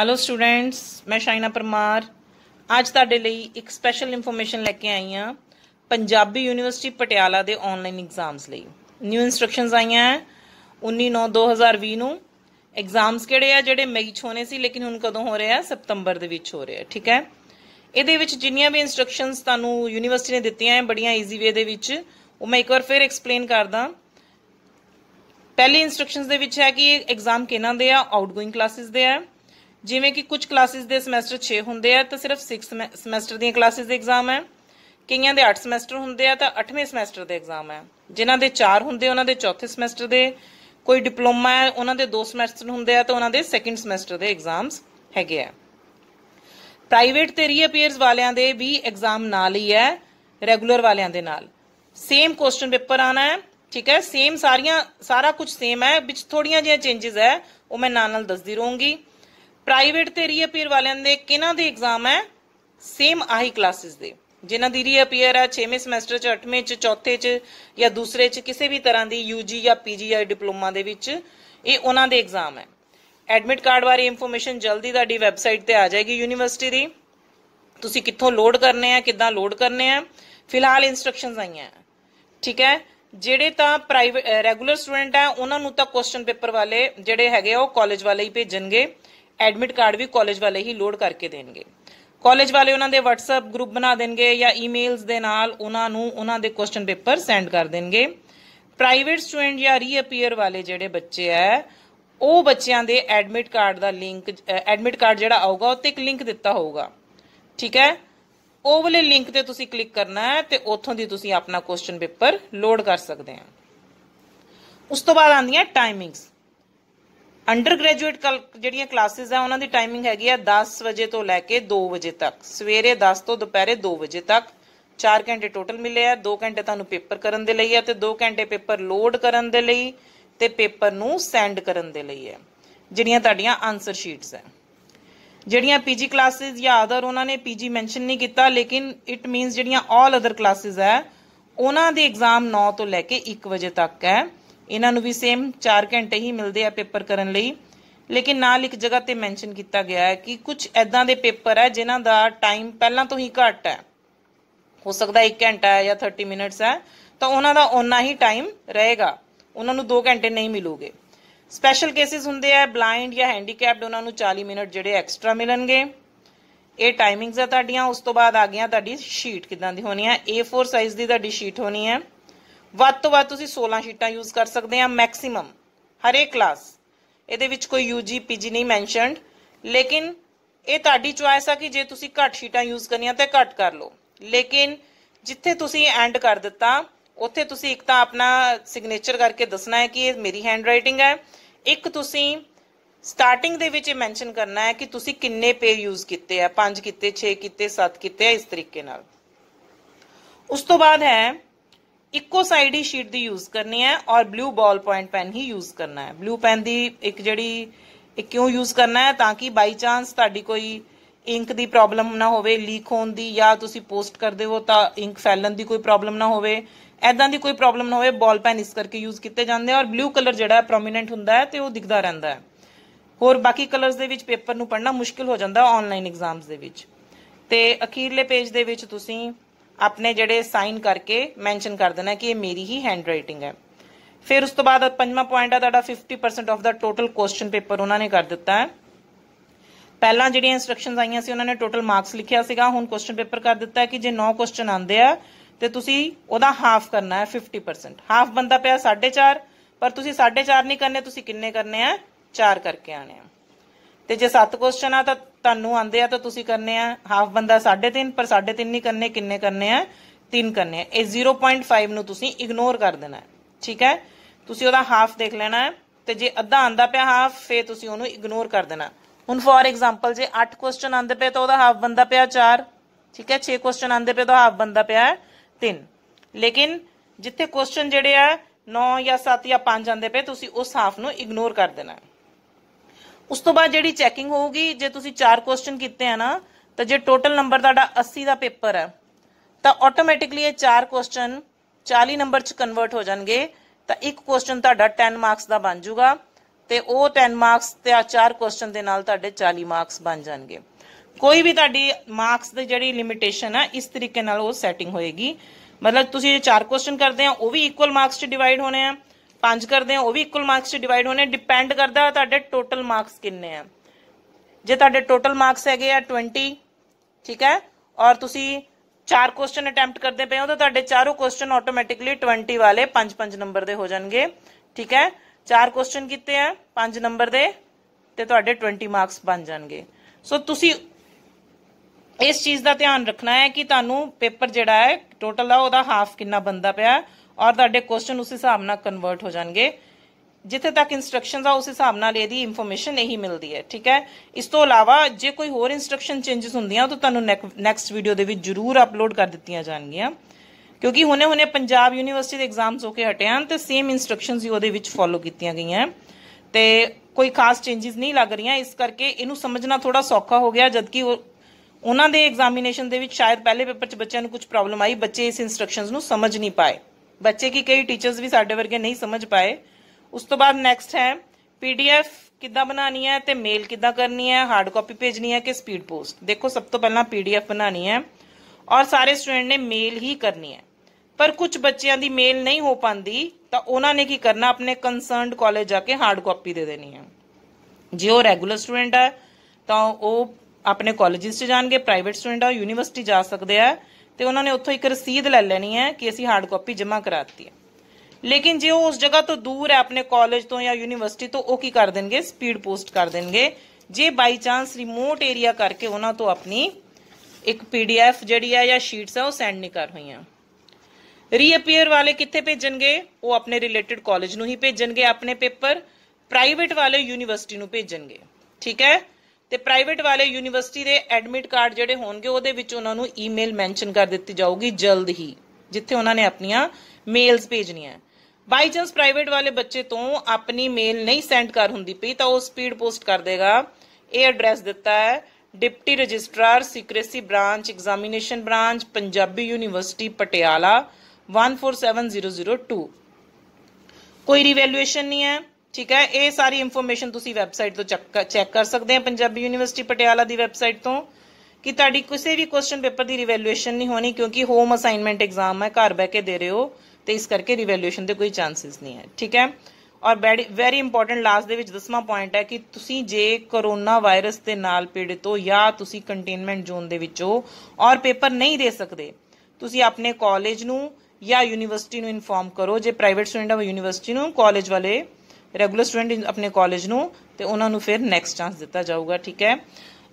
hello students ਮੈਂ ਸ਼ਾਇਨਾ ਪਰਮਾਰ ਅੱਜ ਤੁਹਾਡੇ ਲਈ ਇੱਕ ਸਪੈਸ਼ਲ ਇਨਫੋਰਮੇਸ਼ਨ ਲੈ ਕੇ ਆਈ ਹਾਂ ਪੰਜਾਬੀ ਯੂਨੀਵਰਸਿਟੀ ਪਟਿਆਲਾ ਦੇ ਆਨਲਾਈਨ ਐਗਜ਼ਾਮਸ ਲਈ ਨਿਊ ਇਨਸਟਰਕਸ਼ਨਸ ਆਈਆਂ ਹੈ 19/9/2020 ਨੂੰ ਐਗਜ਼ਾਮਸ ਕਿਹੜੇ ਆ ਜਿਹੜੇ ਮਈ 'ਚ ਹੋਣੇ ਸੀ ਲੇਕਿਨ ਹੁਣ ਕਦੋਂ ਹੋ ਰਹੇ ਆ ਸਤੰਬਰ ਦੇ ਵਿੱਚ ਹੋ ਰਹੇ ਆ ਠੀਕ ਹੈ ਇਹਦੇ ਵਿੱਚ ਜਿੰਨੀਆਂ ਵੀ ਇਨਸਟਰਕਸ਼ਨਸ ਤੁਹਾਨੂੰ ਯੂਨੀਵਰਸਿਟੀ ਨੇ ਦਿੱਤੀਆਂ ਹੈ ਬੜੀਆਂ ਈਜ਼ੀ ਵੇ ਦੇ ਵਿੱਚ ਉਹ ਮੈਂ ਇੱਕ ਵਾਰ ਫਿਰ ਐਕਸਪਲੇਨ ਕਰਦਾ ਪਹਿਲੀ ਇਨਸਟਰਕਸ਼ਨਸ ਦੇ ਵਿੱਚ ਹੈ ਕਿ ਐਗਜ਼ਾਮ ਕਿਹਨਾਂ ਦੇ ਆ ਆਊਟਗoing ਕਲਾਸਿਸ ਦੇ ਆ ਜਿਵੇਂ ਕਿ ਕੁਝ ਕਲਾਸਿਸ ਦੇ ਸਮੈਸਟਰ 6 ਹੁੰਦੇ ਆ ਤਾਂ ਸਿਰਫ 6 ਸਮੈਸਟਰ ਦੀਆਂ ਕਲਾਸਿਸ ਦੇ ਐਗਜ਼ਾਮ ਹੈ ਕਈਆਂ ਦੇ 8 ਸਮੈਸਟਰ ਹੁੰਦੇ ਆ ਤਾਂ 8ਵੇਂ ਸਮੈਸਟਰ ਦੇ ਐਗਜ਼ਾਮ ਹੈ ਜਿਨ੍ਹਾਂ ਦੇ 4 ਹੁੰਦੇ ਉਹਨਾਂ ਦੇ ਚੌਥੇ ਸਮੈਸਟਰ ਦੇ ਕੋਈ ਡਿਪਲੋਮਾ ਹੈ ਉਹਨਾਂ ਦੇ 2 ਸਮੈਸਟਰ ਹੁੰਦੇ ਆ ਤਾਂ ਉਹਨਾਂ ਦੇ ਸੈਕੰਡ ਸਮੈਸਟਰ ਦੇ ਐਗਜ਼ਾਮਸ ਹੈਗੇ ਆ ਪ੍ਰਾਈਵੇਟ ਤੇ ਰੀਅਪੀਅਰਸ ਵਾਲਿਆਂ ਦੇ ਵੀ ਐਗਜ਼ਾਮ ਨਾਲ ਹੀ ਹੈ ਰੈਗੂਲਰ ਵਾਲਿਆਂ ਦੇ ਨਾਲ ਸੇਮ ਕੁਐਸਚਨ ਪੇਪਰ ਆਣਾ ਹੈ ਠੀਕ ਹੈ ਸੇਮ ਸਾਰੀਆਂ ਸਾਰਾ ਕੁਝ ਸੇਮ ਹੈ ਵਿੱਚ ਥੋੜੀਆਂ ਜਿਹੀਆਂ ਚੇਂਜਸ ਹੈ ਉਹ ਮੈਂ ਨਾਲ ਨਾਲ ਦੱਸਦੀ ਰਹੂੰਗੀ ਪ੍ਰਾਈਵੇਟ ਤੇ ਰੀਅਪੀਅਰ ਵਾਲਿਆਂ ਦੇ ਕਿਹਨਾਂ ਦੇ ਐਗਜ਼ਾਮ ਹੈ ਸੇਮ ਆਹੀ ਕਲਾਸਿਸ ਦੇ ਜਿਨ੍ਹਾਂ ਦੀ ਰੀਅਪੀਅਰ ਆ 6ਵੇਂ ਸਮੈਸਟਰ ਚ 8ਵੇਂ ਚ ਚੌਥੇ ਚ ਜਾਂ ਦੂਸਰੇ ਚ ਕਿਸੇ ਵੀ ਤਰ੍ਹਾਂ ਦੀ ਯੂਜੀ ਜਾਂ ਪੀਜੀ ਜਾਂ ਡਿਪਲੋਮਾ ਦੇ ਵਿੱਚ ਇਹ ਉਹਨਾਂ ਦੇ ਐਗਜ਼ਾਮ ਹੈ ਐਡਮਿਟ ਕਾਰਡ ਬਾਰੇ ਇਨਫੋਰਮੇਸ਼ਨ ਜਲਦੀ ਤੁਹਾਡੀ ਵੈਬਸਾਈਟ ਤੇ ਆ ਜਾਏਗੀ ਯੂਨੀਵਰਸਿਟੀ ਦੀ ਤੁਸੀਂ ਕਿੱਥੋਂ ਲੋਡ ਕਰਨੇ ਆ ਕਿੱਦਾਂ ਲੋਡ ਕਰਨੇ ਆ ਫਿਲਹਾਲ ਇਨਸਟਰਕਸ਼ਨਸ ਆਈਆਂ ਠੀਕ ਹੈ ਜਿਹੜੇ ਤਾਂ ਪ੍ਰਾਈਵੇਟ ਰੈਗੂਲਰ ਸਟੂਡੈਂਟ ਆ ਉਹਨਾਂ ਨੂੰ ਤਾਂ ਕੁਐਸਚਨ ਪੇਪਰ ਵਾਲੇ ਜਿਹੜੇ ਹੈਗੇ ਉਹ ਕਾਲਜ ਵਾਲੇ ਹੀ ਭੇਜਣਗੇ ਐਡਮਿਟ ਕਾਰਡ ਵੀ ਕਾਲਜ ਵਾਲੇ ਹੀ ਲੋਡ ਕਰਕੇ ਦੇਣਗੇ ਕਾਲਜ ਵਾਲੇ ਉਹਨਾਂ ਦੇ WhatsApp ਗਰੁੱਪ ਬਣਾ ਦੇਣਗੇ ਜਾਂ ਈਮੇਲਸ ਦੇ ਨਾਲ ਉਹਨਾਂ ਨੂੰ ਉਹਨਾਂ ਦੇ ਕੁਐਸਚਨ ਪੇਪਰ ਸੈਂਡ ਕਰ ਦੇਣਗੇ ਪ੍ਰਾਈਵੇਟ ਸਟੂਡੈਂਟ ਜਾਂ ਰੀਅਪੀਅਰ ਵਾਲੇ ਜਿਹੜੇ ਬੱਚੇ ਐ ਉਹ ਬੱਚਿਆਂ ਦੇ ਐਡਮਿਟ ਕਾਰਡ ਦਾ ਲਿੰਕ ਐਡਮਿਟ ਕਾਰਡ ਜਿਹੜਾ ਆਊਗਾ ਉੱਤੇ ਇੱਕ ਲਿੰਕ ਦਿੱਤਾ ਹੋਊਗਾ ਠੀਕ ਹੈ ਉਹ ਵਾਲੇ ਲਿੰਕ ਤੇ ਤੁਸੀਂ ਕਲਿੱਕ ਕਰਨਾ ਹੈ ਤੇ ਉੱਥੋਂ ਦੀ ਤੁਸੀਂ ਆਪਣਾ ਕੁਐਸਚਨ ਪੇਪਰ ਲੋਡ ਕਰ ਸਕਦੇ ਆ ਉਸ ਤੋਂ ਬਾਅਦ ਆਉਂਦੀਆਂ ਟਾਈਮਿੰਗਸ ਅੰਡਰ ਗ੍ਰੈਜੂਏਟ ਜਿਹੜੀਆਂ ਕਲਾਸਿਸ ਆ ਉਹਨਾਂ ਦੀ ਟਾਈਮਿੰਗ ਹੈਗੀ ਆ 10 ਵਜੇ ਤੋਂ ਲੈ ਕੇ 2 ਵਜੇ ਤੱਕ ਸਵੇਰੇ 10 ਤੋਂ ਦੁਪਹਿਰੇ 2 ਵਜੇ ਤੱਕ 4 ਘੰਟੇ ਟੋਟਲ ਮਿਲੇ ਆ 2 ਘੰਟੇ ਤੁਹਾਨੂੰ ਪੇਪਰ ਕਰਨ ਦੇ ਲਈ ਆ ਤੇ 2 ਘੰਟੇ ਪੇਪਰ ਲੋਡ ਕਰਨ ਦੇ ਲਈ ਤੇ ਪੇਪਰ ਨੂੰ ਸੈਂਡ ਕਰਨ ਦੇ ਲਈ ਹੈ ਜਿਹੜੀਆਂ ਤੁਹਾਡੀਆਂ ਆਨਸਰ ਸ਼ੀਟਸ ਆ ਜਿਹੜੀਆਂ ਪੀਜੀ ਕਲਾਸਿਸ ਜਾਂ ਆਦਰ ਉਹਨਾਂ ਨੇ ਪੀਜੀ ਮੈਂਸ਼ਨ ਨਹੀਂ ਕੀਤਾ ਲੇਕਿਨ ਇਟ ਮੀਨਸ ਜਿਹੜੀਆਂ ਆਲ ਅਦਰ ਕਲਾਸਿਸ ਆ ਉਹਨਾਂ ਦੇ ਐਗਜ਼ਾਮ 9 ਤੋਂ ਲੈ ਕੇ 1 ਵਜੇ ਤੱਕ ਹੈ ਇਹਨਾਂ ਨੂੰ ਵੀ ਸੇਮ 4 ਘੰਟੇ ਹੀ ਮਿਲਦੇ ਆ ਪੇਪਰ ਕਰਨ ਲਈ ਲੇਕਿਨ ਨਾਲ ਇੱਕ ਜਗ੍ਹਾ ਤੇ ਮੈਂਸ਼ਨ ਕੀਤਾ ਗਿਆ ਹੈ ਕਿ ਕੁਝ ਐਦਾਂ ਦੇ ਪੇਪਰ ਹੈ ਜਿਨ੍ਹਾਂ ਦਾ ਟਾਈਮ ਪਹਿਲਾਂ ਤੋਂ ਹੀ ਘੱਟ ਹੈ ਹੋ ਸਕਦਾ 1 ਘੰਟਾ ਹੈ ਜਾਂ 30 ਮਿੰਟਸ ਹੈ ਤਾਂ ਉਹਨਾਂ ਦਾ ਓਨਾ ਹੀ ਟਾਈਮ ਰਹੇਗਾ ਉਹਨਾਂ ਨੂੰ 2 ਘੰਟੇ ਨਹੀਂ ਮਿਲੋਗੇ ਸਪੈਸ਼ਲ ਕੇਸਿਸ ਹੁੰਦੇ ਆ ਬਲਾਈਂਡ ਜਾਂ ਹੈਂਡੀਕੈਪਡ ਉਹਨਾਂ ਨੂੰ 40 ਮਿੰਟ ਜਿਹੜੇ ਐਕਸਟਰਾ ਮਿਲਣਗੇ ਇਹ ਟਾਈਮਿੰਗਸ ਆ ਤੁਹਾਡੀਆਂ ਉਸ ਤੋਂ ਬਾਅਦ ਆ ਗਈਆਂ ਤੁਹਾਡੀ ਸ਼ੀਟ ਕਿਦਾਂ ਦੀ ਹੋਣੀ ਹੈ A4 ਸਾਈਜ਼ ਦੀ ਤੁਹਾਡੀ ਸ਼ੀਟ ਹੋਣੀ ਹੈ ਵੱਧ ਤੋਂ ਵੱਧ ਤੁਸੀਂ 16 ਸ਼ੀਟਾਂ ਯੂਜ਼ ਕਰ ਸਕਦੇ ਆ ਮੈਕਸਿਮਮ ਹਰੇ ਕਲਾਸ ਇਹਦੇ ਵਿੱਚ ਕੋਈ ਯੂਜੀ ਪੀਜੀ ਨਹੀਂ ਮੈਂਸ਼ਨਡ ਲੇਕਿਨ ਇਹ ਤੁਹਾਡੀ ਚੁਆਇਸ ਆ ਕਿ ਜੇ ਤੁਸੀਂ ਘੱਟ ਸ਼ੀਟਾਂ ਯੂਜ਼ ਕਰਨੀਆਂ ਤੇ ਘੱਟ ਕਰ ਲਓ ਲੇਕਿਨ ਜਿੱਥੇ ਤੁਸੀਂ ਐਂਡ ਕਰ ਦਿੱਤਾ ਉੱਥੇ ਤੁਸੀਂ ਇੱਕ ਤਾਂ ਆਪਣਾ ਸਿਗਨੇਚਰ ਕਰਕੇ ਦੱਸਣਾ ਹੈ ਕਿ ਇਹ ਮੇਰੀ ਹੈਂਡ ਰਾਈਟਿੰਗ ਹੈ ਇੱਕ ਤੁਸੀਂ ਸਟਾਰਟਿੰਗ ਦੇ ਵਿੱਚ ਇਹ ਮੈਂਸ਼ਨ ਕਰਨਾ ਹੈ ਕਿ ਤੁਸੀਂ ਕਿੰਨੇ ਪੇਜ ਯੂਜ਼ ਕੀਤੇ ਆ 5 ਕੀਤੇ 6 ਕੀਤੇ 7 ਕੀਤੇ ਇਸ ਤਰੀਕੇ ਨਾਲ ਉਸ ਤੋਂ ਬਾਅਦ ਹੈ ਇੱਕੋ ਸਾਈਡ ਹੀ ਸ਼ੀਟ ਦੀ ਯੂਜ਼ ਕਰਨੀ ਹੈ ਔਰ ਬਲੂ ਬਾਲ ਪੁਆਇੰਟ ਪੈਨ ਹੀ ਯੂਜ਼ ਕਰਨਾ ਹੈ ਬਲੂ ਪੈਨ ਦੀ ਇੱਕ ਜਿਹੜੀ ਇਹ ਕਿਉਂ ਯੂਜ਼ ਕਰਨਾ ਹੈ ਤਾਂ ਕਿ ਬਾਈ ਚਾਂਸ ਤੁਹਾਡੀ ਕੋਈ ਇੰਕ ਦੀ ਪ੍ਰੋਬਲਮ ਨਾ ਹੋਵੇ ਲੀਕ ਹੋਣ ਦੀ ਜਾਂ ਤੁਸੀਂ ਪੋਸਟ ਕਰਦੇ ਹੋ ਤਾਂ ਇੰਕ ਫੈਲਣ ਦੀ ਕੋਈ ਪ੍ਰੋਬਲਮ ਨਾ ਹੋਵੇ ਐਦਾਂ ਦੀ ਕੋਈ ਪ੍ਰੋਬਲਮ ਨਾ ਹੋਵੇ ਬਾਲ ਪੈਨ ਇਸ ਕਰਕੇ ਯੂਜ਼ ਕੀਤੇ ਜਾਂਦੇ ਆ ਔਰ ਬਲੂ ਕਲਰ ਜਿਹੜਾ ਹੈ ਪ੍ਰੋਮਿਨੈਂਟ ਹੁੰਦਾ ਹੈ ਤੇ ਉਹ ਦਿਖਦਾ ਰਹਿੰਦਾ ਹੈ ਹੋਰ ਬਾਕੀ ਕਲਰਸ ਦੇ ਵਿੱਚ ਪੇਪਰ ਨੂੰ ਪੜਨਾ ਮੁਸ਼ਕਿਲ ਹੋ ਜਾਂਦਾ ਆਨਲਾਈਨ ਐਗਜ਼ਾਮਸ ਦੇ ਵਿੱਚ ਤੇ ਅਖੀਰਲੇ ਪੇਜ ਦੇ ਵਿੱਚ ਤੁਸੀਂ ਆਪਣੇ ਜਿਹੜੇ ਸਾਈਨ ਕਰਕੇ ਮੈਂਸ਼ਨ ਕਰ ਦੇਣਾ ਕਿ ਇਹ ਮੇਰੀ ਹੀ ਹੈਂਡ ਰਾਈਟਿੰਗ ਹੈ ਫਿਰ ਉਸ ਤੋਂ ਬਾਅਦ ਪੰਜਵਾਂ ਪੁਆਇੰਟ ਆ ਤੁਹਾਡਾ 50% ਆਫ ਦਾ ਟੋਟਲ ਕੁਐਸਚਨ ਪੇਪਰ ਉਹਨਾਂ ਨੇ ਕਰ ਦਿੱਤਾ ਹੈ ਪਹਿਲਾਂ ਜਿਹੜੀਆਂ ਇਨਸਟਰਕਸ਼ਨਸ ਆਈਆਂ ਸੀ ਉਹਨਾਂ ਨੇ ਟੋਟਲ ਮਾਰਕਸ ਲਿਖਿਆ ਸੀਗਾ ਹੁਣ ਕੁਐਸਚਨ ਪੇਪਰ ਕਰ ਦਿੱਤਾ ਕਿ ਜੇ 9 ਕੁਐਸਚਨ ਆਉਂਦੇ ਆ ਤੇ ਤੁਸੀਂ ਉਹਦਾ ਹਾਫ ਕਰਨਾ ਹੈ 50% ਹਾਫ ਬੰਦਾ ਪਿਆ 4.5 ਪਰ ਤੁਸੀਂ 4.5 ਨਹੀਂ ਕਰਨੇ ਤੁਸੀਂ ਕਿੰਨੇ ਕਰਨੇ ਆ 4 ਕਰਕੇ ਆਣੇ ਆ ਤੇ ਜੇ 7 ਕੁਐਸਚਨ ਆ ਤਾਂ ਤੁਹਾਨੂੰ ਆਂਦੇ ਆ ਤਾਂ ਤੁਸੀਂ ਕਰਨੇ ਆ ਹਾਫ ਬੰਦਾ 3.5 ਪਰ 3.5 ਨਹੀਂ ਕਰਨੇ ਕਿੰਨੇ ਕਰਨੇ ਆ 3 ਕਰਨੇ ਆ ਇਹ 0.5 ਨੂੰ ਤੁਸੀਂ ਇਗਨੋਰ ਕਰ ਦੇਣਾ ਠੀਕ ਹੈ ਤੁਸੀਂ ਉਹਦਾ ਹਾਫ ਦੇਖ ਲੈਣਾ ਤੇ ਜੇ ਅੱਧਾ ਆਂਦਾ ਪਿਆ ਹਾਫ ਫੇ ਤੁਸੀਂ ਉਹਨੂੰ ਇਗਨੋਰ ਕਰ ਦੇਣਾ ਹੁਣ ਫੋਰ ਐਗਜ਼ਾਮਪਲ ਜੇ 8 ਕੁਐਸਚਨ ਆਂਦੇ ਪਏ ਤਾਂ ਉਹਦਾ ਹਾਫ ਬੰਦਾ ਪਿਆ 4 ਠੀਕ ਹੈ 6 ਕੁਐਸਚਨ ਆਂਦੇ ਪਏ ਤਾਂ ਹਾਫ ਬੰਦਾ ਪਿਆ 3 ਲੇਕਿਨ ਜਿੱਥੇ ਕੁਐਸਚਨ ਜਿਹੜੇ ਆ 9 ਜਾਂ 7 ਜਾਂ 5 ਆਂਦੇ ਪਏ ਤੁਸੀਂ ਉਸ ਹਾਫ ਨੂੰ ਇਗਨੋਰ ਕਰ ਦੇਣਾ ਉਸ ਤੋਂ ਬਾਅਦ ਜਿਹੜੀ ਚੈਕਿੰਗ ਹੋਊਗੀ ਜੇ ਤੁਸੀਂ ਚਾਰ ਕੁਐਸਚਨ ਕੀਤੇ ਆ ਨਾ ਤਾਂ ਜੇ ਟੋਟਲ ਨੰਬਰ ਤੁਹਾਡਾ 80 ਦਾ ਪੇਪਰ ਹੈ ਤਾਂ ਆਟੋਮੈਟਿਕਲੀ ਇਹ ਚਾਰ ਕੁਐਸਚਨ 40 ਨੰਬਰ ਚ ਕਨਵਰਟ ਹੋ ਜਾਣਗੇ ਤਾਂ ਇੱਕ ਕੁਐਸਚਨ ਤੁਹਾਡਾ 10 ਮਾਰਕਸ ਦਾ ਬਣ ਜਾਊਗਾ ਤੇ ਉਹ 10 ਮਾਰਕਸ ਤੇ ਆ ਚਾਰ ਕੁਐਸਚਨ ਦੇ ਨਾਲ ਤੁਹਾਡੇ 40 ਮਾਰਕਸ ਬਣ ਜਾਣਗੇ ਕੋਈ ਵੀ ਤੁਹਾਡੀ ਮਾਰਕਸ ਦੀ ਜਿਹੜੀ ਲਿਮਿਟੇਸ਼ਨ ਆ ਇਸ ਤਰੀਕੇ ਨਾਲ ਉਹ ਸੈਟਿੰਗ ਹੋਏਗੀ ਮਤਲਬ ਤੁਸੀਂ ਇਹ ਚਾਰ ਕੁਐਸਚਨ ਕਰਦੇ ਆ ਉਹ ਵੀ ਇਕੁਅਲ ਮਾਰਕਸ 'ਚ ਡਿਵਾਈਡ ਹੋਣੇ ਆ ਪੰਜ ਕਰਦੇ ਆ ਉਹ ਵੀ ਇਕੁਅਲ ਮਾਰਕਸ 'ਚ ਡਿਵਾਈਡ ਹੋਣੇ ਡਿਪੈਂਡ ਕਰਦਾ ਤੁਹਾਡੇ ਟੋਟਲ ਮਾਰਕਸ ਕਿੰਨੇ ਆ ਜੇ ਤੁਹਾਡੇ ਟੋਟਲ ਮਾਰਕਸ ਹੈਗੇ ਆ 20 ਠੀਕ ਹੈ ਔਰ ਤੁਸੀਂ ਚਾਰ ਕੁਐਸਚਨ ਅਟੈਂਪਟ ਕਰਦੇ ਪਏ ਹੋ ਤਾਂ ਤੁਹਾਡੇ ਚਾਰੋਂ ਕੁਐਸਚਨ ਆਟੋਮੈਟਿਕਲੀ 20 ਵਾਲੇ ਪੰਜ ਪੰਜ ਨੰਬਰ ਦੇ ਹੋ ਜਾਣਗੇ ਠੀਕ ਹੈ ਚਾਰ ਕੁਐਸਚਨ ਕੀਤੇ ਆ ਪੰਜ ਨੰਬਰ ਦੇ ਤੇ ਤੁਹਾਡੇ 20 ਮਾਰਕਸ ਬਣ ਜਾਣਗੇ ਸੋ ਤੁਸੀਂ ਇਸ ਚੀਜ਼ ਦਾ ਧਿਆਨ ਰੱਖਣਾ ਹੈ ਕਿ ਤੁਹਾਨੂੰ ਪੇਪਰ ਜਿਹੜਾ ਹੈ ਟੋਟਲ ਆ ਉਹਦਾ ਹਾਫ ਕਿੰਨਾ ਬੰਦਾ ਪਿਆ ਔਰ ਤੁਹਾਡੇ ਕੁਐਸਚਨ ਉਸ ਹਿਸਾਬ ਨਾਲ ਕਨਵਰਟ ਹੋ ਜਾਣਗੇ ਜਿੱਥੇ ਤੱਕ ਇਨਸਟਰਕਸ਼ਨਸ ਆ ਉਸ ਹਿਸਾਬ ਨਾਲ ਇਹਦੀ ਇਨਫੋਰਮੇਸ਼ਨ ਇਹੀ ਮਿਲਦੀ ਹੈ ਠੀਕ ਹੈ ਇਸ ਤੋਂ ਇਲਾਵਾ ਜੇ ਕੋਈ ਹੋਰ ਇਨਸਟਰਕਸ਼ਨ ਚੇਂजेस ਹੁੰਦੀਆਂ ਤਾਂ ਤੁਹਾਨੂੰ ਨੈਕਸਟ ਵੀਡੀਓ ਦੇ ਵਿੱਚ ਜ਼ਰੂਰ ਅਪਲੋਡ ਕਰ ਦਿੱਤੀਆਂ ਜਾਣਗੀਆਂ ਕਿਉਂਕਿ ਹੁਣੇ ਹੁਣੇ ਪੰਜਾਬ ਯੂਨੀਵਰਸਿਟੀ ਦੇ ਐਗਜ਼ਾਮਸ ਹੋ ਕੇ ਹਟੇ ਹਨ ਤੇ ਸੇਮ ਇਨਸਟਰਕਸ਼ਨਸ ਹੀ ਉਹਦੇ ਵਿੱਚ ਫੋਲੋ ਕੀਤੀਆਂ ਗਈਆਂ ਤੇ ਕੋਈ ਖਾਸ ਚੇਂजेस ਨਹੀਂ ਲੱਗ ਰਹੀਆਂ ਇਸ ਕਰਕੇ ਇਹਨੂੰ ਸਮਝਣਾ ਥੋੜਾ ਸੌਖਾ ਹੋ ਗਿਆ ਜਦਕਿ ਉਹਨਾਂ ਦੇ ਐਗਜ਼ਾਮੀਨੇਸ਼ਨ ਦੇ ਵਿੱਚ ਸ਼ਾਇਦ ਪਹਿਲੇ ਪੇਪਰ 'ਚ ਬੱਚਿਆਂ ਨੂੰ ਕੁਝ ਪ੍ਰੋਬਲਮ ਆਈ ਬੱਚੇ ਇਸ ਇਨਸਟਰਕਸ਼ਨਸ ਨੂੰ ਸਮਝ ਨਹੀਂ ਪਾਏ ਬੱਚੇ ਕੀ ਕਈ ਟੀਚਰਸ ਵੀ ਸਾਡੇ ਵਰਗੇ ਨਹੀਂ ਸਮਝ ਪਾਏ ਉਸ ਤੋਂ ਬਾਅਦ ਨੈਕਸਟ ਹੈ ਪੀਡੀਐਫ ਕਿੱਦਾਂ ਬਣਾਣੀ ਹੈ ਤੇ ਮੇਲ ਕਿੱਦਾਂ ਕਰਨੀ ਹੈ ਹਾਰਡ ਕਾਪੀ ਭੇਜਣੀ ਹੈ ਕਿ ਸਪੀਡ ਪੋਸਟ ਦੇਖੋ ਸਭ ਤੋਂ ਪਹਿਲਾਂ ਪੀਡੀਐਫ ਬਣਾਣੀ ਹੈ ਔਰ ਸਾਰੇ ਸਟੂਡੈਂਟ ਨੇ ਮੇਲ ਹੀ ਕਰਨੀ ਹੈ ਪਰ ਕੁਝ ਬੱਚਿਆਂ ਦੀ ਮੇਲ ਨਹੀਂ ਹੋ ਪਾਂਦੀ ਤਾਂ ਉਹਨਾਂ ਨੇ ਕੀ ਕਰਨਾ ਆਪਣੇ ਕੰਸਰਨਡ ਕਾਲਜ ਜਾ ਕੇ ਹਾਰਡ ਕਾਪੀ ਦੇ ਦੇਣੀ ਹੈ ਜੇ ਉਹ ਰੈਗੂਲਰ ਸਟੂਡੈਂਟ ਹੈ ਤਾਂ ਉਹ ਆਪਣੇ ਕਾਲਜਿਸ 'ਚ ਜਾਣਗੇ ਪ੍ਰਾਈਵੇਟ ਸਟੂਡੈਂਟ ਆ ਯੂਨੀਵਰਸਿਟੀ ਜਾ ਸਕਦੇ ਆ ਤੇ ਉਹਨਾਂ ਨੇ ਉੱਥੋਂ ਇੱਕ ਰਸੀਦ ਲੈ ਲੈਣੀ ਹੈ ਕਿ ਅਸੀਂ ਹਾਰਡ ਕਾਪੀ ਜਮ੍ਹਾਂ ਕਰਾਤੀ ਹੈ ਲੇਕਿਨ ਜੇ ਉਹ ਉਸ ਜਗ੍ਹਾ ਤੋਂ ਦੂਰ ਹੈ ਆਪਣੇ ਕਾਲਜ ਤੋਂ ਜਾਂ ਯੂਨੀਵਰਸਿਟੀ ਤੋਂ ਉਹ ਕੀ ਕਰ ਦੇਣਗੇ ਸਪੀਡ ਪੋਸਟ ਕਰ ਦੇਣਗੇ ਜੇ ਬਾਈ ਚਾਂਸ ਰਿਮੋਟ ਏਰੀਆ ਕਰਕੇ ਉਹਨਾਂ ਤੋਂ ਆਪਣੀ ਇੱਕ ਪੀਡੀਐਫ ਜਿਹੜੀ ਹੈ ਜਾਂ ਸ਼ੀਟਸ ਆ ਉਹ ਸੈਂਡ ਨਹੀਂ ਕਰ ਹੋਈਆਂ ਰੀਅਪੀਅਰ ਵਾਲੇ ਕਿੱਥੇ ਭੇਜਣਗੇ ਉਹ ਆਪਣੇ ਰਿਲੇਟਡ ਕਾਲਜ ਨੂੰ ਹੀ ਭੇਜਣਗੇ ਆਪਣੇ ਪੇਪਰ ਪ੍ਰਾਈਵੇਟ ਵਾਲੇ ਯੂਨੀਵਰਸਿਟੀ ਨੂੰ ਭੇਜਣਗੇ ਠੀਕ ਹੈ ਤੇ ਪ੍ਰਾਈਵੇਟ ਵਾਲੇ ਯੂਨੀਵਰਸਿਟੀ ਦੇ ਐਡਮਿਟ ਕਾਰਡ ਜਿਹੜੇ ਹੋਣਗੇ ਉਹਦੇ ਵਿੱਚ ਉਹਨਾਂ ਨੂੰ ਈਮੇਲ ਮੈਂਸ਼ਨ ਕਰ ਦਿੱਤੀ ਜਾਊਗੀ ਜਲਦ ਹੀ ਜਿੱਥੇ ਉਹਨਾਂ ਨੇ ਆਪਣੀਆਂ ਮੇਲਸ ਭੇਜਣੀਆਂ ਬਾਈ ਚਾਂਸ ਪ੍ਰਾਈਵੇਟ ਵਾਲੇ ਬੱਚੇ ਤੋਂ ਆਪਣੀ ਮੇਲ ਨਹੀਂ ਸੈਂਡ ਕਰ ਹੁੰਦੀ ਪਈ ਤਾਂ ਉਹ ਸਪੀਡ ਪੋਸਟ ਕਰ ਦੇਗਾ ਇਹ ਐਡਰੈਸ ਦਿੱਤਾ ਹੈ deputy registrar secrecy branch examination branch Punjabi university Patiala 147002 ਕੋਈ ਰੀਵੈਲੂਏਸ਼ਨ ਨਹੀਂ ਹੈ ਠੀਕ ਹੈ ਇਹ ਸਾਰੀ ਇਨਫੋਰਮੇਸ਼ਨ ਤੁਸੀਂ ਵੈਬਸਾਈਟ ਤੋਂ ਚੈੱਕ ਕਰ ਸਕਦੇ ਆ ਪੰਜਾਬੀ ਯੂਨੀਵਰਸਿਟੀ ਪਟਿਆਲਾ ਦੀ ਵੈਬਸਾਈਟ ਤੋਂ ਕਿ ਤੁਹਾਡੀ ਕਿਸੇ ਵੀ ਕੁਐਸਚਨ ਪੇਪਰ ਦੀ ਰਿਵੈਲੂਏਸ਼ਨ ਨਹੀਂ ਹੋਣੀ ਕਿਉਂਕਿ ਹੋਮ ਅਸਾਈਨਮੈਂਟ ਐਗਜ਼ਾਮ ਹੈ ਘਰ ਬੈ ਕੇ ਦੇ ਰਹੇ ਹੋ ਤੇ ਇਸ ਕਰਕੇ ਰਿਵੈਲੂਏਸ਼ਨ ਦੇ ਕੋਈ ਚਾਂਸਸ ਨਹੀਂ ਹੈ ਠੀਕ ਹੈ ਔਰ ਵੈਰੀ ਇੰਪੋਰਟੈਂਟ ਲਾਸਟ ਦੇ ਵਿੱਚ ਦਸਵਾਂ ਪੁਆਇੰਟ ਹੈ ਕਿ ਤੁਸੀਂ ਜੇ ਕਰੋਨਾ ਵਾਇਰਸ ਦੇ ਨਾਲ ਪੀੜਿਤ ਹੋ ਜਾਂ ਤੁਸੀਂ ਕੰਟੇਨਮੈਂਟ ਜ਼ੋਨ ਦੇ ਵਿੱਚ ਹੋ ਔਰ ਪੇਪਰ ਨਹੀਂ ਦੇ ਸਕਦੇ ਤੁਸੀਂ ਆਪਣੇ ਕਾਲਜ ਨੂੰ ਜਾਂ ਯੂਨੀਵਰਸਿਟੀ ਨੂੰ ਇਨਫੋਰਮ ਕਰੋ ਜੇ ਪ੍ਰਾਈਵੇਟ ਸਟੂਡੈਂਟ ਹੋ ਯੂਨੀਵਰਸਿਟੀ ਨੂੰ ਕਾਲਜ ਵਾਲੇ ਰੈਗੂਲਰ ਸਟੂਡੈਂਟ ਆਪਣੇ ਕਾਲਜ ਨੂੰ ਤੇ ਉਹਨਾਂ ਨੂੰ ਫਿਰ ਨੈਕਸਟ ਚਾਂਸ ਦਿੱਤਾ ਜਾਊਗਾ ਠੀਕ ਹੈ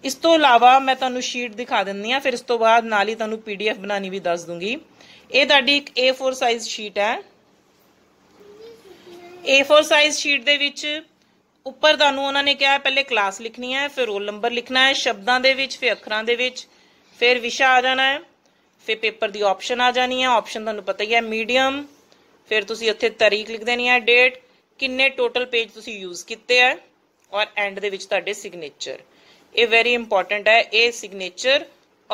ਇਸ ਤੋਂ ਇਲਾਵਾ ਮੈਂ ਤੁਹਾਨੂੰ ਸ਼ੀਟ ਦਿਖਾ ਦਿੰਨੀ ਆ ਫਿਰ ਇਸ ਤੋਂ ਬਾਅਦ ਨਾਲ ਹੀ ਤੁਹਾਨੂੰ ਪੀਡੀਐਫ ਬਣਾਣੀ ਵੀ ਦੱਸ ਦੂੰਗੀ ਇਹ ਤੁਹਾਡੀ ਇੱਕ A4 ਸਾਈਜ਼ ਸ਼ੀਟ ਹੈ A4 ਸਾਈਜ਼ ਸ਼ੀਟ ਦੇ ਵਿੱਚ ਉੱਪਰ ਤੁਹਾਨੂੰ ਉਹਨਾਂ ਨੇ ਕਿਹਾ ਪਹਿਲੇ ਕਲਾਸ ਲਿਖਣੀ ਹੈ ਫਿਰ ਰੋਲ ਨੰਬਰ ਲਿਖਣਾ ਹੈ ਸ਼ਬਦਾਂ ਦੇ ਵਿੱਚ ਫਿਰ ਅੱਖਰਾਂ ਦੇ ਵਿੱਚ ਫਿਰ ਵਿਸ਼ਾ ਆ ਜਾਣਾ ਹੈ ਫਿਰ ਪੇਪਰ ਦੀ ਆਪਸ਼ਨ ਆ ਜਾਣੀ ਹੈ ਆਪਸ਼ਨ ਤੁਹਾਨੂੰ ਪਤਾ ਹੀ ਹੈ ਮੀਡੀਅਮ ਫਿਰ ਤੁਸੀਂ ਉੱਥੇ ਤਾਰੀਖ ਲਿਖ ਦੇਣੀ ਹੈ ਡੇਟ ਕਿੰਨੇ ਟੋਟਲ ਪੇਜ ਤੁਸੀਂ ਯੂਜ਼ ਕੀਤੇ ਆ ਔਰ ਐਂਡ ਦੇ ਵਿੱਚ ਤੁਹਾਡੇ ਸਿਗਨੇਚਰ ਇਹ ਵੈਰੀ ਇੰਪੋਰਟੈਂਟ ਹੈ ਇਹ ਸਿਗਨੇਚਰ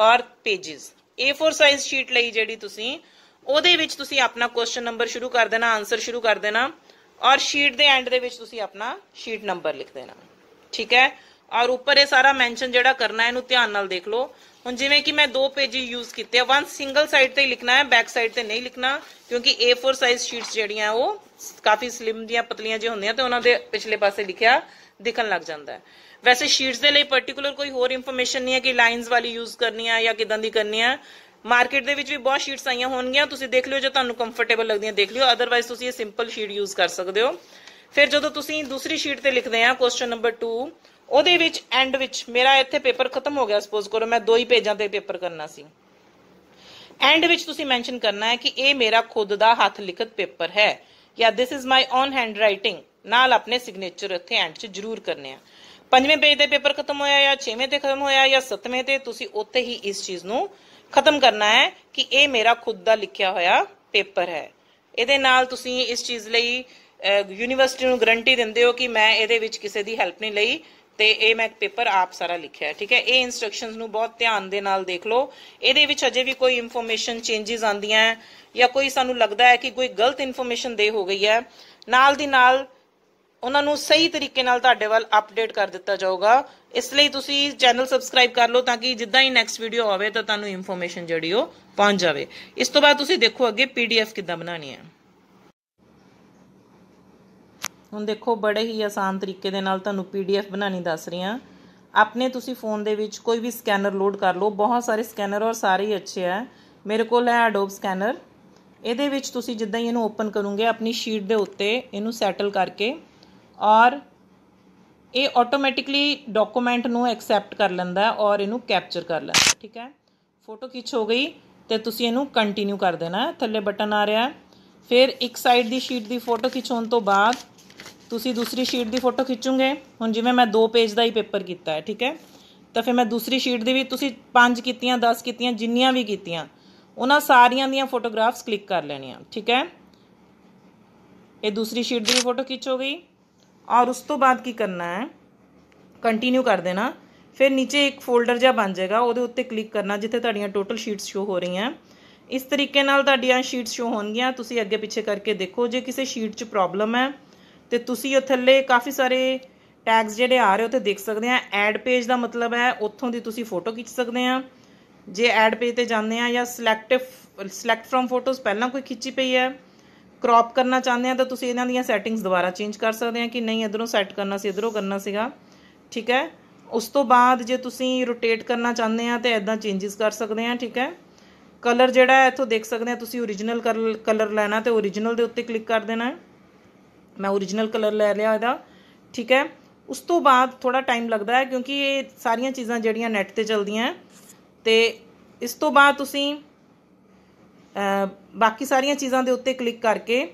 ਔਰ ਪੇजेस A4 ਸਾਈਜ਼ ਸ਼ੀਟ ਲਈ ਜਿਹੜੀ ਤੁਸੀਂ ਉਹਦੇ ਵਿੱਚ ਤੁਸੀਂ ਆਪਣਾ ਕੁਐਸਚਨ ਨੰਬਰ ਸ਼ੁਰੂ ਕਰ ਦੇਣਾ ਆਨਸਰ ਸ਼ੁਰੂ ਕਰ ਦੇਣਾ ਔਰ ਸ਼ੀਟ ਦੇ ਐਂਡ ਦੇ ਵਿੱਚ ਤੁਸੀਂ ਆਪਣਾ ਸ਼ੀਟ ਨੰਬਰ ਲਿਖ ਦੇਣਾ ਠੀਕ ਹੈ ਔਰ ਉੱਪਰ ਇਹ ਸਾਰਾ ਮੈਂਸ਼ਨ ਜਿਹੜਾ ਕਰਨਾ ਹੈ ਇਹਨੂੰ ਧਿਆਨ ਨਾਲ ਦੇਖ ਲਓ ਹੁਣ ਜਿਵੇਂ ਕਿ ਮੈਂ ਦੋ ਪੇਜ ਯੂਜ਼ ਕੀਤੇ ਆ ਵਨ ਸਿੰਗਲ ਸਾਈਡ ਤੇ ਹੀ ਲਿਖਣਾ ਹੈ ਬੈਕ ਸਾਈਡ ਤੇ ਨਹੀਂ ਲਿਖਣਾ ਕਿਉਂਕਿ A4 ਸਾਈਜ਼ ਸ਼ੀਟਸ ਜਿਹੜੀਆਂ ਉਹ ਕਾਫੀ ਸਲਿਮ ਦੀਆਂ ਪਤਲੀਆਂ ਜਿਹੀਆਂ ਹੁੰਦੀਆਂ ਤੇ ਉਹਨਾਂ ਦੇ ਪਿਛਲੇ ਪਾਸੇ ਲਿਖਿਆ ਦਿਖਣ ਲੱਗ ਜਾਂਦਾ ਹੈ ਵੈਸੇ ਸ਼ੀਟਸ ਦੇ ਲਈ ਪਾਰਟਿਕੂਲਰ ਕੋਈ ਹੋਰ ਇਨਫੋਰਮੇਸ਼ਨ ਨਹੀਂ ਹੈ ਕਿ ਲਾਈਨਸ ਵਾਲੀ ਯੂਜ਼ ਕਰਨੀ ਆ ਜਾਂ ਕਿਦਾਂ ਦੀ ਕਰਨੀ ਆ ਮਾਰਕੀਟ ਦੇ ਵਿੱਚ ਵੀ ਬਹੁਤ ਸ਼ੀਟਸ ਆਈਆਂ ਹੋਣਗੀਆਂ ਤੁਸੀਂ ਦੇਖ ਲਿਓ ਜੇ ਤੁਹਾਨੂੰ ਕੰਫਰਟੇਬਲ ਲੱਗਦੀਆਂ ਦੇਖ ਲਿਓ ਅਦਰਵਾਈਜ਼ ਤੁਸੀਂ ਇਹ ਸਿੰਪਲ ਸ਼ੀਟ ਯੂਜ਼ ਕਰ ਸਕਦੇ ਹੋ ਫਿਰ ਜਦੋਂ ਤੁਸੀਂ ਦੂਸਰੀ ਸ਼ੀਟ ਤੇ ਲਿਖਦੇ ਆ ਕੁਐਸਚਨ ਨੰਬਰ 2 ਉਹਦੇ ਵਿੱਚ ਐਂਡ ਵਿੱਚ ਮੇਰਾ ਇੱਥੇ ਪੇਪਰ ਖਤਮ ਹੋ ਗਿਆ ਸਪੋਜ਼ ਕਰੋ ਮੈਂ ਦੋ ਹੀ ਪੇਜਾਂ ਤੇ ਪੇਪਰ ਕਰਨਾ ਸੀ ਐਂਡ ਵਿੱਚ ਤੁਸੀਂ ਮੈਂਸ਼ਨ ਕਰਨਾ ਹੈ ਕਿ ਇਹ ਮੇਰਾ ਖੁਦ ਦਾ ਹੱਥ ਲਿਖਤ ਪੇਪਰ ਹੈ ਜਾਂ this is my own handwriting ਨਾਲ ਆਪਣੇ ਸਿਗਨੇਚਰ ਇੱਥੇ ਐਂਡ 'ਚ ਜ਼ਰੂਰ ਕਰਨੇ ਆ ਪੰਜਵੇਂ ਪੇਜ ਤੇ ਪੇਪਰ ਖਤਮ ਹੋਇਆ ਜਾਂ ਛੇਵੇਂ ਤੇ ਖਤਮ ਹੋਇਆ ਜਾਂ ਸੱਤਵੇਂ ਤੇ ਤੁਸੀਂ ਉੱਥੇ ਹੀ ਇਸ ਚੀਜ਼ ਨੂੰ ਖਤਮ ਕਰਨਾ ਹੈ ਕਿ ਇਹ ਮੇਰਾ ਖੁਦ ਦਾ ਲਿਖਿਆ ਹੋਇਆ ਪੇਪਰ ਹੈ ਇਹਦੇ ਨਾਲ ਤੁਸੀਂ ਇਸ ਚੀਜ਼ ਲਈ ਯੂਨੀਵਰਸਿਟੀ ਨੂੰ ਗਰੰਟੀ ਦਿੰਦੇ ਹੋ ਕਿ ਮੈਂ ਇਹਦੇ ਵਿੱਚ ਕਿਸੇ ਦੀ ਹੈਲਪ ਨਹੀਂ ਲਈ ਤੇ ਇਹ ਮੈਂ ਪੇਪਰ ਆਪ ਸਾਰਾ ਲਿਖਿਆ ਹੈ ਠੀਕ ਹੈ ਇਹ ਇਨਸਟਰਕਸ਼ਨਸ ਨੂੰ ਬਹੁਤ ਧਿਆਨ ਦੇ ਨਾਲ ਦੇਖ ਲਓ ਇਹਦੇ ਵਿੱਚ ਅਜੇ ਵੀ ਕੋਈ ਇਨਫੋਰਮੇਸ਼ਨ ਚੇਂजेस ਆਂਦੀਆਂ ਹੈ ਜਾਂ ਕੋਈ ਸਾਨੂੰ ਲੱਗਦਾ ਹੈ ਕਿ ਕੋਈ ਗਲਤ ਇਨਫੋਰਮੇਸ਼ਨ ਦੇ ਹੋ ਗਈ ਹੈ ਨਾਲ ਦੀ ਨਾਲ ਉਹਨਾਂ ਨੂੰ ਸਹੀ ਤਰੀਕੇ ਨਾਲ ਤੁਹਾਡੇ ਵੱਲ ਅਪਡੇਟ ਕਰ ਦਿੱਤਾ ਜਾਊਗਾ ਇਸ ਲਈ ਤੁਸੀਂ ਚੈਨਲ ਸਬਸਕ੍ਰਾਈਬ ਕਰ ਲਓ ਤਾਂ ਕਿ ਜਿੱਦਾਂ ਹੀ ਨੈਕਸਟ ਵੀਡੀਓ ਆਵੇ ਤਾਂ ਤੁਹਾਨੂੰ ਇਨਫੋਰਮੇਸ਼ਨ ਜਿਹੜੀ ਉਹ ਪਹੁੰਚ ਜਾਵੇ ਇਸ ਤੋਂ ਬਾਅਦ ਤੁਸੀਂ ਦੇਖੋ ਅੱਗੇ ਪੀਡੀਐਫ ਕਿੱਦਾਂ ਬਣਾਣੀ ਹੈ ਹੁਣ ਦੇਖੋ ਬੜੇ ਹੀ ਆਸਾਨ ਤਰੀਕੇ ਦੇ ਨਾਲ ਤੁਹਾਨੂੰ ਪੀਡੀਐਫ ਬਣਾਣੀ ਦੱਸ ਰਹੀ ਹਾਂ ਆਪਣੇ ਤੁਸੀਂ ਫੋਨ ਦੇ ਵਿੱਚ ਕੋਈ ਵੀ ਸਕੈਨਰ ਲੋਡ ਕਰ ਲਓ ਬਹੁਤ ਸਾਰੇ ਸਕੈਨਰ ਔਰ ਸਾਰੇ ਹੀ ਅੱਛੇ ਆ ਮੇਰੇ ਕੋਲ ਹੈ ਐਡੋਬ ਸਕੈਨਰ ਇਹਦੇ ਵਿੱਚ ਤੁਸੀਂ ਜਿੱਦਾਂ ਹੀ ਇਹਨੂੰ ਓਪਨ ਕਰੋਗੇ ਆਪਣੀ ਸ਼ੀਟ ਦੇ ਉੱਤੇ ਇਹਨੂੰ ਸੈਟਲ ਕਰਕੇ ਔਰ ਇਹ ਆਟੋਮੈਟਿਕਲੀ ਡਾਕੂਮੈਂਟ ਨੂੰ ਐਕਸੈਪਟ ਕਰ ਲੈਂਦਾ ਔਰ ਇਹਨੂੰ ਕੈਪਚਰ ਕਰ ਲੈਂਦਾ ਠੀਕ ਹੈ ਫੋਟੋ ਖਿੱਚ ਹੋ ਗਈ ਤੇ ਤੁਸੀਂ ਇਹਨੂੰ ਕੰਟੀਨਿਊ ਕਰ ਦੇਣਾ ਥੱਲੇ ਬਟਨ ਆ ਰਿਹਾ ਫਿਰ ਇੱਕ ਸਾਈਡ ਦੀ ਸ਼ੀਟ ਦੀ ਫੋਟੋ ਖਿਚਾਉਣ ਤੋਂ ਬਾਅਦ ਤੁਸੀਂ ਦੂਸਰੀ ਸ਼ੀਟ ਦੀ ਫੋਟੋ ਖਿੱਚੋਗੇ ਹੁਣ ਜਿਵੇਂ ਮੈਂ ਦੋ ਪੇਜ ਦਾ ਹੀ ਪੇਪਰ ਕੀਤਾ ਹੈ ਠੀਕ ਹੈ ਤਾਂ ਫਿਰ ਮੈਂ ਦੂਸਰੀ ਸ਼ੀਟ ਦੀ ਵੀ ਤੁਸੀਂ ਪੰਜ ਕੀਤੀਆਂ 10 ਕੀਤੀਆਂ ਜਿੰਨੀਆਂ ਵੀ ਕੀਤੀਆਂ ਉਹਨਾਂ ਸਾਰੀਆਂ ਦੀਆਂ ਫੋਟੋਗ੍ਰਾਫਸ ਕਲਿੱਕ ਕਰ ਲੈਣੀਆਂ ਠੀਕ ਹੈ ਇਹ ਦੂਸਰੀ ਸ਼ੀਟ ਦੀ ਫੋਟੋ ਖਿੱਚ ਹੋ ਗਈ ਔਰ ਉਸ ਤੋਂ ਬਾਅਦ ਕੀ ਕਰਨਾ ਹੈ ਕੰਟੀਨਿਊ ਕਰ ਦੇਣਾ ਫਿਰ ਨੀਚੇ ਇੱਕ ਫੋਲਡਰ ਜਿਹਾ ਬਣ ਜਾਏਗਾ ਉਹਦੇ ਉੱਤੇ ਕਲਿੱਕ ਕਰਨਾ ਜਿੱਥੇ ਤੁਹਾਡੀਆਂ ਟੋਟਲ ਸ਼ੀਟਸ ਸ਼ੋ ਹੋ ਰਹੀਆਂ ਇਸ ਤਰੀਕੇ ਨਾਲ ਤੁਹਾਡੀਆਂ ਸ਼ੀਟਸ ਸ਼ੋ ਹੋਣਗੀਆਂ ਤੁਸੀਂ ਅੱਗੇ ਪਿੱਛੇ ਕਰਕੇ ਦੇਖੋ ਜੇ ਕਿਸੇ ਸ਼ੀਟ 'ਚ ਪ੍ਰੋਬਲਮ ਹੈ ਤੇ ਤੁਸੀਂ ਉਹ ਥੱਲੇ ਕਾਫੀ ਸਾਰੇ ਟੈਗਸ ਜਿਹੜੇ ਆ ਰਹੇ ਉਹ ਤੇ ਦੇਖ ਸਕਦੇ ਆ ਐਡ ਪੇਜ ਦਾ ਮਤਲਬ ਹੈ ਉੱਥੋਂ ਦੀ ਤੁਸੀਂ ਫੋਟੋ ਖਿੱਚ ਸਕਦੇ ਆ ਜੇ ਐਡ ਪੇਜ ਤੇ ਜਾਂਦੇ ਆ ਜਾਂ ਸਿਲੈਕਟਿਵ ਸਿਲੈਕਟ ਫਰਮ ਫੋਟੋਜ਼ ਪਹਿਲਾਂ ਕੋਈ ਖਿੱਚੀ ਪਈ ਹੈ ਕ੍ਰੌਪ ਕਰਨਾ ਚਾਹੁੰਦੇ ਆ ਤਾਂ ਤੁਸੀਂ ਇਹਨਾਂ ਦੀਆਂ ਸੈਟਿੰਗਸ ਦੁਬਾਰਾ ਚੇਂਜ ਕਰ ਸਕਦੇ ਆ ਕਿ ਨਹੀਂ ਇਧਰੋਂ ਸੈੱਟ ਕਰਨਾ ਸੀ ਇਧਰੋਂ ਕਰਨਾ ਸੀਗਾ ਠੀਕ ਹੈ ਉਸ ਤੋਂ ਬਾਅਦ ਜੇ ਤੁਸੀਂ ਰੋਟੇਟ ਕਰਨਾ ਚਾਹੁੰਦੇ ਆ ਤੇ ਇਦਾਂ ਚੇਂजेस ਕਰ ਸਕਦੇ ਆ ਠੀਕ ਹੈ ਕਲਰ ਜਿਹੜਾ ਹੈ ਇਥੋਂ ਦੇਖ ਸਕਦੇ ਆ ਤੁਸੀਂ origignal ਕਲਰ ਲੈਣਾ ਤੇ origignal ਦੇ ਉੱਤੇ ਕਲਿੱਕ ਕਰ ਦੇਣਾ ਹੈ ਮੈਂ origignal ਕਲਰ ਲੈ ਲਿਆ ਇਹਦਾ ਠੀਕ ਹੈ ਉਸ ਤੋਂ ਬਾਅਦ ਥੋੜਾ ਟਾਈਮ ਲੱਗਦਾ ਹੈ ਕਿਉਂਕਿ ਇਹ ਸਾਰੀਆਂ ਚੀਜ਼ਾਂ ਜਿਹੜੀਆਂ ਨੈਟ ਤੇ ਚਲਦੀਆਂ ਤੇ ਇਸ ਤੋਂ ਬਾਅਦ ਤੁਸੀਂ ਬਾਕੀ ਸਾਰੀਆਂ ਚੀਜ਼ਾਂ ਦੇ ਉੱਤੇ ਕਲਿੱਕ ਕਰਕੇ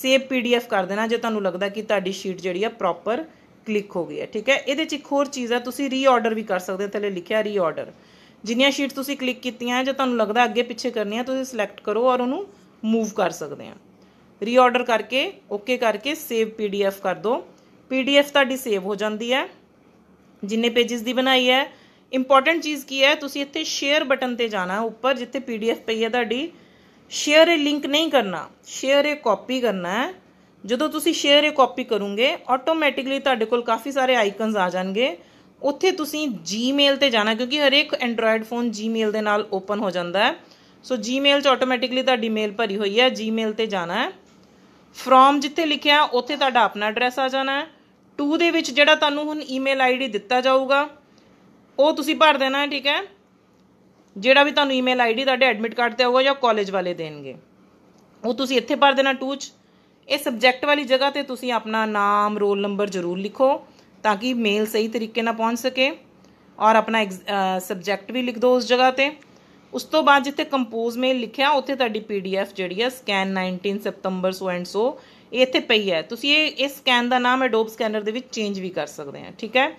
ਸੇਵ ਪੀਡੀਐਫ ਕਰ ਦੇਣਾ ਜੇ ਤੁਹਾਨੂੰ ਲੱਗਦਾ ਕਿ ਤੁਹਾਡੀ ਸ਼ੀਟ ਜਿਹੜੀ ਹੈ ਪ੍ਰੋਪਰ ਕਲਿੱਕ ਹੋ ਗਈ ਹੈ ਠੀਕ ਹੈ ਇਹਦੇ 'ਚ ਇੱਕ ਹੋਰ ਚੀਜ਼ ਹੈ ਤੁਸੀਂ ਰੀਆਰਡਰ ਵੀ ਕਰ ਸਕਦੇ ਹੋ ਥੱਲੇ ਲਿਖਿਆ ਰੀਆਰਡਰ ਜਿੰਨੀਆਂ ਸ਼ੀਟ ਤੁਸੀਂ ਕਲਿੱਕ ਕੀਤੀਆਂ ਜੇ ਤੁਹਾਨੂੰ ਲੱਗਦਾ ਅੱਗੇ ਪਿੱਛੇ ਕਰਨੀਆਂ ਤੁਸੀਂ ਸਿਲੈਕਟ ਕਰੋ ਔਰ ਉਹਨੂੰ ਮੂਵ ਕਰ ਸਕਦੇ ਆ ਰੀਆਰਡਰ ਕਰਕੇ ਓਕੇ ਕਰਕੇ ਸੇਵ ਪੀਡੀਐਫ ਕਰ ਦਿਓ ਪੀਡੀਐਫ ਤੁਹਾਡੀ ਸੇਵ ਹੋ ਜਾਂਦੀ ਹੈ ਜਿੰਨੇ ਪੇजेस ਦੀ ਬਣਾਈ ਹੈ ਇੰਪੋਰਟੈਂਟ ਚੀਜ਼ ਕੀ ਹੈ ਤੁਸੀਂ ਇੱਥੇ ਸ਼ੇਅਰ ਬਟਨ ਤੇ ਜਾਣਾ ਉੱਪਰ ਜਿੱਥੇ ਪੀਡੀਐਫ ਪਈ ਹੈ ਤੁਹਾਡੀ ਸ਼ੇਅਰ ਇਹ ਲਿੰਕ ਨਹੀਂ ਕਰਨਾ ਸ਼ੇਅਰ ਇਹ ਕਾਪੀ ਕਰਨਾ ਹੈ ਜਦੋਂ ਤੁਸੀਂ ਸ਼ੇਅਰ ਇਹ ਕਾਪੀ ਕਰੋਗੇ ਆਟੋਮੈਟਿਕਲੀ ਤੁਹਾਡੇ ਕੋਲ ਕਾਫੀ ਸਾਰੇ ਆਈਕਨਸ ਆ ਜਾਣਗੇ ਉੱਥੇ ਤੁਸੀਂ ਜੀਮੇਲ ਤੇ ਜਾਣਾ ਕਿਉਂਕਿ ਹਰੇਕ ਐਂਡਰੋਇਡ ਫੋਨ ਜੀਮੇਲ ਦੇ ਨਾਲ ਓਪਨ ਹੋ ਜਾਂਦਾ ਹੈ ਸੋ ਜੀਮੇਲ 'ਚ ਆਟੋਮੈਟਿਕਲੀ ਤੁਹਾਡੀ ਮੇਲ ਭਰੀ ਹੋਈ ਹੈ ਜੀਮੇਲ ਤੇ ਜਾਣਾ ਹੈ ਫਰੋਮ ਜਿੱਥੇ ਲਿਖਿਆ ਉੱਥੇ ਤੁਹਾਡਾ ਆਪਣਾ ਐਡਰੈਸ ਆ ਜਾਣਾ ਹੈ ਟੂ ਦੇ ਵਿੱਚ ਜਿਹੜਾ ਤੁਹਾਨੂੰ ਹੁਣ ਈਮੇਲ ਆਈਡੀ ਦਿੱਤਾ ਜਾਊਗਾ ਉਹ ਤੁਸੀਂ ਭਰ ਦੇਣਾ ਠੀਕ ਹੈ ਜਿਹੜਾ ਵੀ ਤੁਹਾਨੂੰ ਈਮੇਲ ਆਈਡੀ ਤੁਹਾਡੇ ਐਡਮਿਟ ਕਾਰਡ ਤੇ ਆਊਗਾ ਜਾਂ ਕਾਲਜ ਵਾਲੇ ਦੇਣਗੇ ਉਹ ਤੁਸੀਂ ਇੱਥੇ ਭਰ ਦੇਣਾ ਟੂ 'ਚ ਇਹ ਸਬਜੈਕਟ ਵਾਲੀ ਜਗ੍ਹਾ ਤੇ ਤੁਸੀਂ ਆਪਣਾ ਨਾਮ ਰੋਲ ਨੰਬਰ ਜ਼ਰੂਰ ਲਿਖੋ ਤਾਂ ਕਿ ਮੇਲ ਸਹੀ ਤਰੀਕੇ ਨਾਲ ਪਹੁੰਚ ਸਕੇ ਔਰ ਆਪਣਾ ਸਬਜੈਕਟ ਵੀ ਲਿਖ ਦਿਓ ਉਸ ਜਗ੍ਹਾ ਤੇ ਉਸ ਤੋਂ ਬਾਅਦ ਜਿੱਥੇ ਕੰਪੋਜ਼ ਮੇਲ ਲਿਖਿਆ ਉੱਥੇ ਤੁਹਾਡੀ ਪੀਡੀਐਫ ਜਿਹੜੀ ਹੈ scan 19 September so and so ਇੱਥੇ ਪਈ ਹੈ ਤੁਸੀਂ ਇਹ ਇਸ ਸਕੈਨ ਦਾ ਨਾਮ ਐਡੋਬ ਸਕੈਨਰ ਦੇ ਵਿੱਚ ਚੇਂਜ ਵੀ ਕਰ ਸਕਦੇ ਆ ਠੀਕ ਹੈ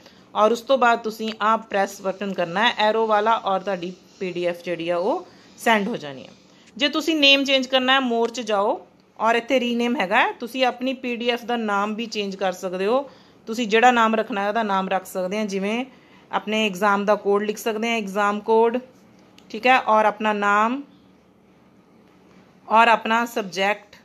ਔਰ ਉਸ ਤੋਂ ਬਾਅਦ ਤੁਸੀਂ ਆ ਪ੍ਰੈਸ ਬਟਨ ਕਰਨਾ ਹੈ ਐਰੋ ਵਾਲਾ ਔਰ ਤੁਹਾਡੀ ਪੀਡੀਐਫ ਜਿਹੜੀ ਆ ਉਹ ਸੈਂਡ ਹੋ ਜਾਣੀ ਹੈ ਜੇ ਤੁਸੀਂ ਨੇਮ ਚੇਂਜ ਕਰਨਾ ਹੈ ਮੋਰ 'ਚ ਜਾਓ ਔਰ ਇੱਥੇ ਰੀਨੇਮ ਹੈਗਾ ਤੁਸੀਂ ਆਪਣੀ ਪੀਡੀਐਫ ਦਾ ਨਾਮ ਵੀ ਚੇਂਜ ਕਰ ਸਕਦੇ ਹੋ ਤੁਸੀਂ ਜਿਹੜਾ ਨਾਮ ਰੱਖਣਾ ਹੈ ਉਹਦਾ ਨਾਮ ਰੱਖ ਸਕਦੇ ਆ ਜਿਵੇਂ ਆਪਣੇ ਐਗਜ਼ਾਮ ਦਾ ਕੋਡ ਲਿਖ ਸਕਦੇ ਆ ਐਗਜ਼ਾਮ ਕੋਡ ठीक है और अपना ਨਾਮ ਔਰ ਆਪਣਾ ਸਬਜੈਕਟ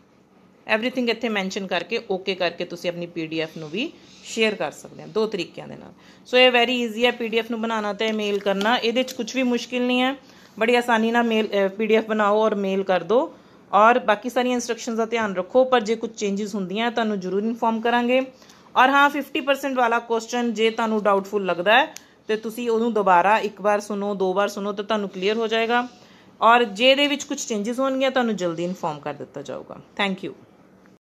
ਐਵਰੀਥਿੰਗ ਇੱਥੇ ਮੈਂਸ਼ਨ ਕਰਕੇ ਓਕੇ ਕਰਕੇ ਤੁਸੀਂ ਆਪਣੀ ਪੀਡੀਐਫ ਨੂੰ ਵੀ ਸ਼ੇਅਰ ਕਰ ਸਕਦੇ ਆ ਦੋ ਤਰੀਕਿਆਂ ਦੇ ਨਾਲ ਸੋ ਇਹ ਵੈਰੀ ਈਜ਼ੀ ਹੈ ਪੀਡੀਐਫ ਨੂੰ ਬਣਾਉਣਾ ਤੇ ਮੇਲ ਕਰਨਾ ਇਹਦੇ ਵਿੱਚ ਕੁਝ ਵੀ ਮੁਸ਼ਕਿਲ ਨਹੀਂ ਹੈ ਬੜੀ ਆਸਾਨੀ ਨਾਲ ਮੇਲ ਪੀਡੀਐਫ ਬਣਾਓ ਔਰ ਮੇਲ ਕਰ ਦਿਓ ਔਰ ਬਾਕੀ ਸਾਰੀਆਂ ਇਨਸਟਰਕਸ਼ਨਸ ਦਾ ਧਿਆਨ ਰੱਖੋ ਪਰ ਜੇ ਕੁਝ ਚੇਂजेस ਹੁੰਦੀਆਂ ਤੁਹਾਨੂੰ ਜ਼ਰੂਰ ਇਨਫੋਰਮ ਕਰਾਂਗੇ ਔਰ ਹਾਂ 50% ਵਾਲਾ ਕੁਐਸਚਨ ਜੇ ਤੁਹਾਨੂੰ ਡਾਊਟਫੁਲ ਲੱਗਦਾ ਹੈ ਤੇ ਤੁਸੀਂ ਉਹਨੂੰ ਦੁਬਾਰਾ ਇੱਕ ਵਾਰ ਸੁਣੋ ਦੋ ਵਾਰ ਸੁਣੋ ਤਾਂ ਤੁਹਾਨੂੰ ਕਲੀਅਰ ਹੋ ਜਾਏਗਾ ਔਰ ਜੇ ਦੇ ਵਿੱਚ ਕੁਝ ਚੇਂजेस ਹੋਣਗੇ ਤੁਹਾਨੂੰ ਜਲਦੀ ਇਨਫੋਰਮ ਕਰ ਦਿੱਤਾ ਜਾਊਗਾ ਥੈਂਕ ਯੂ